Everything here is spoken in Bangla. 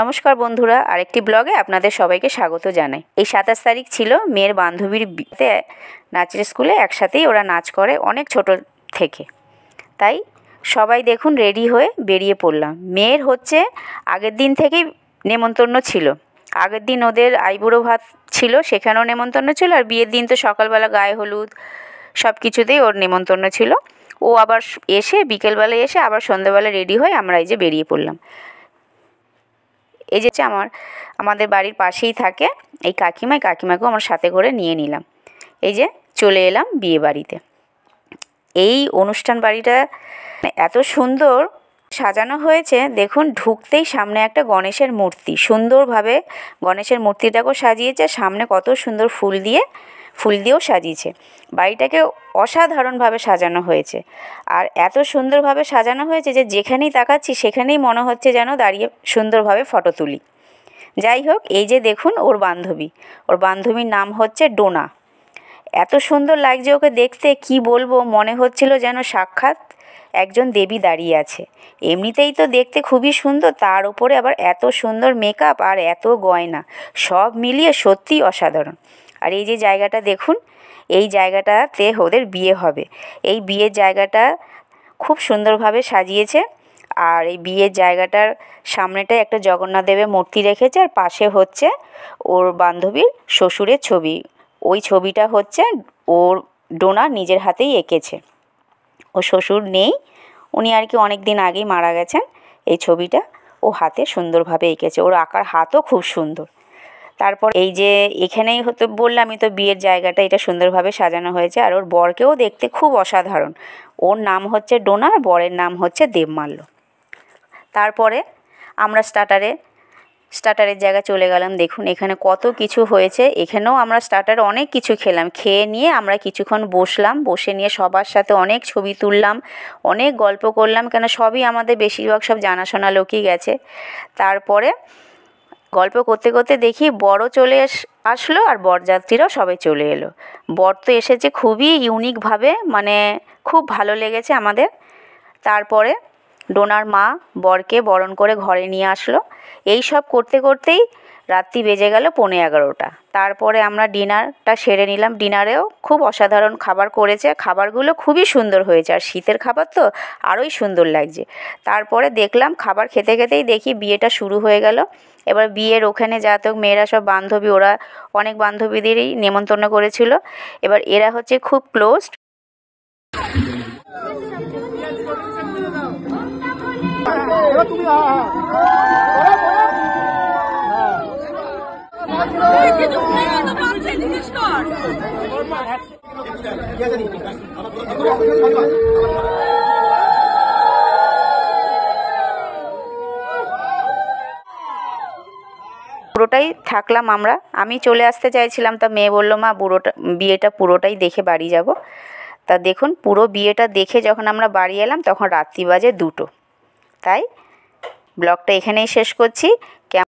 নমস্কার বন্ধুরা আরেকটি ব্লগে আপনাদের সবাইকে স্বাগত জানাই এই সাতাশ তারিখ ছিল মেয়ের বান্ধবীর বিয়েতে নাচের স্কুলে একসাথেই ওরা নাচ করে অনেক ছোট থেকে তাই সবাই দেখুন রেডি হয়ে বেরিয়ে পড়লাম মেয়ের হচ্ছে আগের দিন থেকেই নেমন্তন্ন ছিল আগের দিন ওদের আইবুড়ো ভাত ছিল সেখানেও নেমন্তন্ন ছিল আর বিয়ের দিন তো সকালবেলা গায়ে হলুদ সব কিছুতেই ওর নেমন্তন্ন ছিল ও আবার এসে বিকেলবেলায় এসে আবার সন্ধ্যাবেলা রেডি হয়ে আমরা এই যে বেরিয়ে পড়লাম এই যে আমার আমাদের বাড়ির পাশেই থাকে এই কাকিমা কাকিমাকেও আমার সাথে করে নিয়ে নিলাম এই যে চলে এলাম বিয়ে বাড়িতে এই অনুষ্ঠান বাড়িটা এত সুন্দর সাজানো হয়েছে দেখুন ঢুকতেই সামনে একটা গণেশের মূর্তি সুন্দরভাবে গণেশের মূর্তিটাকেও সাজিয়েছে সামনে কত সুন্দর ফুল দিয়ে ফুল দিয়েও সাজিয়েছে বাড়িটাকে অসাধারণভাবে সাজানো হয়েছে আর এত সুন্দরভাবে সাজানো হয়েছে যে যেখানেই তাকাচ্ছি সেখানেই মনে হচ্ছে যেন দাঁড়িয়ে সুন্দরভাবে ফটো তুলি যাই হোক এই যে দেখুন ওর বান্ধবী ওর বান্ধবীর নাম হচ্ছে ডোনা এত সুন্দর লাগছে ওকে দেখতে কি বলবো মনে হচ্ছিল যেন সাক্ষাৎ একজন দেবী দাঁড়িয়ে আছে এমনিতেই তো দেখতে খুবই সুন্দর তার ওপরে আবার এত সুন্দর মেকআপ আর এত গয়না সব মিলিয়ে সত্যি অসাধারণ আর এই যে জায়গাটা দেখুন এই জায়গাটাতে ওদের বিয়ে হবে এই বিয়ের জায়গাটা খুব সুন্দরভাবে সাজিয়েছে আর এই বিয়ের জায়গাটার সামনেটায় একটা জগন্নাথ দেবের মূর্তি রেখেছে আর পাশে হচ্ছে ওর বান্ধবীর শ্বশুরের ছবি ওই ছবিটা হচ্ছে ওর ডোনা নিজের হাতেই এঁকেছে ও শ্বশুর নেই উনি আর কি অনেক দিন আগেই মারা গেছেন এই ছবিটা ও হাতে সুন্দরভাবে এঁকেছে ওর আঁকার হাতও খুব সুন্দর তারপর এই যে এখানেই হতো বললামই তো বিয়ের জায়গাটা এটা সুন্দরভাবে সাজানো হয়েছে আর ওর বরকেও দেখতে খুব অসাধারণ ওর নাম হচ্ছে ডোনা আর বরের নাম হচ্ছে দেবমাল্য তারপরে আমরা স্টার্টারে স্টার্টারের জায়গা চলে গেলাম দেখুন এখানে কত কিছু হয়েছে এখানেও আমরা স্টার্টার অনেক কিছু খেলাম খেয়ে নিয়ে আমরা কিছুক্ষণ বসলাম বসে নিয়ে সবার সাথে অনেক ছবি তুললাম অনেক গল্প করলাম কেন সবই আমাদের বেশিরভাগ সব জানাশোনা লোকই গেছে তারপরে গল্প করতে করতে দেখি বড় চলে আসলো আর বরযাত্রীরাও সবাই চলে এলো বর তো এসেছে খুবই ইউনিকভাবে মানে খুব ভালো লেগেছে আমাদের তারপরে ডোনার মা বরকে বরণ করে ঘরে নিয়ে আসলো এই সব করতে করতেই রাত্রি বেজে গেল পনে এগারোটা তারপরে আমরা ডিনারটা সেরে নিলাম ডিনারেও খুব অসাধারণ খাবার করেছে খাবারগুলো খুবই সুন্দর হয়েছে আর শীতের খাবার তো আরোই সুন্দর লাগছে তারপরে দেখলাম খাবার খেতে খেতেই দেখি বিয়েটা শুরু হয়ে গেল এবার বিয়ের ওখানে যাতে মেয়েরা সব বান্ধবী ওরা অনেক বান্ধবীদেরই নেমন্তন্ন করেছিল এবার এরা হচ্ছে খুব ক্লোজ পুরোটাই থাকলাম আমরা আমি চলে আসতে চাইছিলাম তা মেয়ে বললো মা বুড়োটা বিয়েটা পুরোটাই দেখে বাড়ি যাব তা দেখুন পুরো বিয়েটা দেখে যখন আমরা বাড়ি এলাম তখন রাত্রি বাজে দুটো তাই ব্লগটা এখানেই শেষ করছি